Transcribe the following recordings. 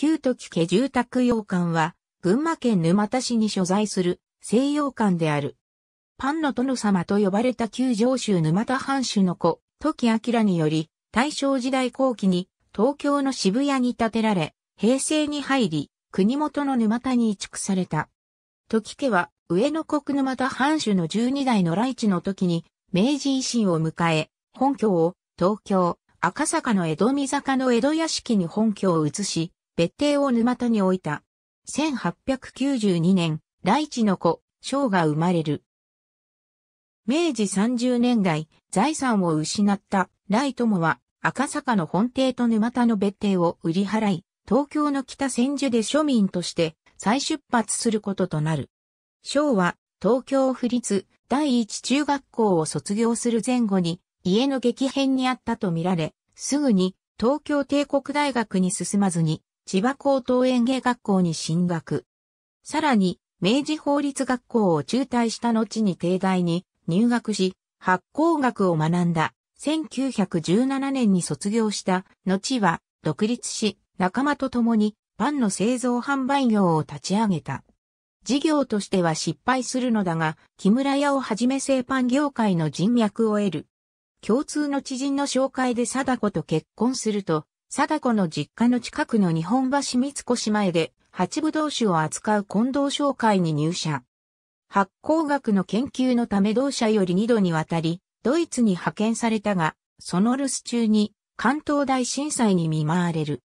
旧時家住宅洋館は、群馬県沼田市に所在する西洋館である。パンの殿様と呼ばれた旧上州沼田藩主の子、時明により、大正時代後期に東京の渋谷に建てられ、平成に入り、国元の沼田に移築された。時家は、上野国沼田藩主の12代の来地の時に、明治維新を迎え、本拠を東京、赤坂の江戸見坂の江戸屋敷に本拠を移し、別邸を沼田に置いた。1892年、大地の子、章が生まれる。明治30年代、財産を失った来友は赤坂の本邸と沼田の別邸を売り払い、東京の北千住で庶民として再出発することとなる。章は東京府立第一中学校を卒業する前後に家の激変にあったとみられ、すぐに東京帝国大学に進まずに千葉高等園芸学校に進学。さらに、明治法律学校を中退した後に帝大に入学し、発行学を学んだ。1917年に卒業した、後は独立し、仲間と共にパンの製造販売業を立ち上げた。事業としては失敗するのだが、木村屋をはじめ製パン業界の人脈を得る。共通の知人の紹介で貞子と結婚すると、貞子の実家の近くの日本橋三越前で、八部同士を扱う近藤商会に入社。発行学の研究のため同社より二度にわたり、ドイツに派遣されたが、その留守中に関東大震災に見舞われる。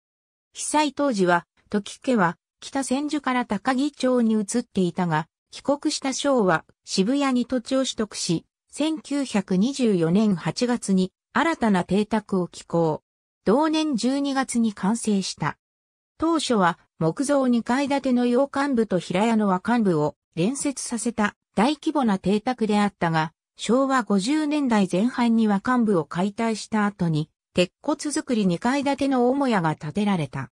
被災当時は、時家は北千住から高木町に移っていたが、帰国した章は渋谷に土地を取得し、1924年8月に新たな邸宅を寄港。同年12月に完成した。当初は木造2階建ての洋館部と平屋の和館部を連接させた大規模な邸宅であったが、昭和50年代前半に和館部を解体した後に、鉄骨造り2階建ての母屋が建てられた。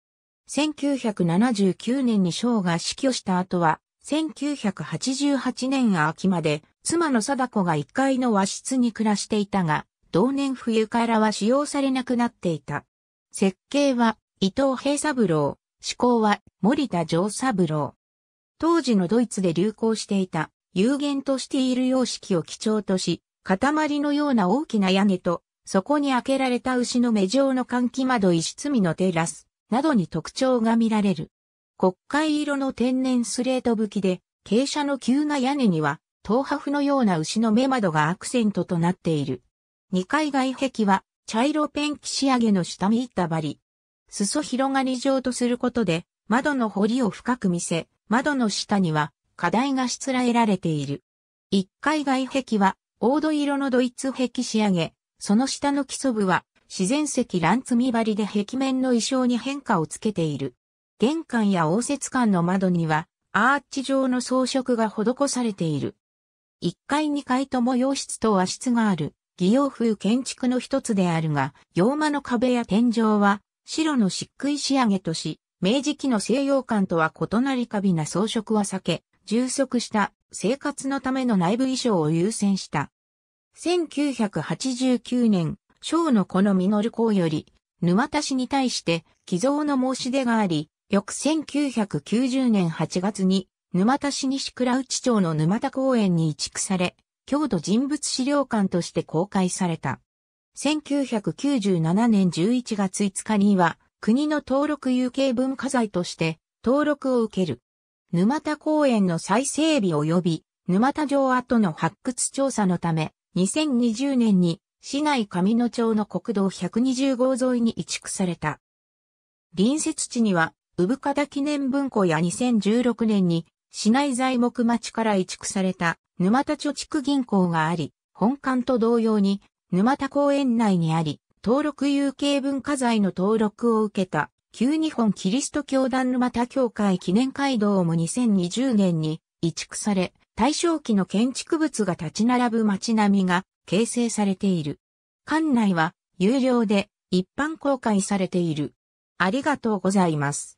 1979年に章が死去した後は、1988年秋まで妻の貞子が1階の和室に暮らしていたが、同年冬からは使用されなくなっていた。設計は伊藤平三郎、思考は森田丈三郎。当時のドイツで流行していた有限としている様式を基調とし、塊のような大きな屋根と、そこに開けられた牛の目状の換気窓一室のテラス、などに特徴が見られる。国会色の天然スレート吹きで、傾斜の急な屋根には、東破のような牛の目窓がアクセントとなっている。2階外壁は茶色ペンキ仕上げの下見板張り。裾広がり状とすることで、窓の彫りを深く見せ、窓の下には、課題がしつらえられている。1階外壁は、黄土色のドイツ壁仕上げ、その下の基礎部は、自然石乱積み張りで壁面の意匠に変化をつけている。玄関や応接間の窓には、アーチ状の装飾が施されている。1階2階とも洋室と和室がある。義様風建築の一つであるが、洋間の壁や天井は白の漆喰仕上げとし、明治期の西洋館とは異なり過敏な装飾は避け、充足した生活のための内部衣装を優先した。1989年、章のこの実公より、沼田氏に対して寄贈の申し出があり、翌1990年8月に、沼田市西倉内町の沼田公園に移築され、郷土人物資料館として公開された。1997年11月5日には、国の登録有形文化財として登録を受ける。沼田公園の再整備及び沼田城跡の発掘調査のため、2020年に市内上野町の国道120号沿いに移築された。隣接地には、産方記念文庫や2016年に市内材木町から移築された沼田貯蓄銀行があり、本館と同様に、沼田公園内にあり、登録有形文化財の登録を受けた、旧日本キリスト教団沼田教会記念街道も2020年に移築され、大正期の建築物が立ち並ぶ街並みが形成されている。館内は有料で一般公開されている。ありがとうございます。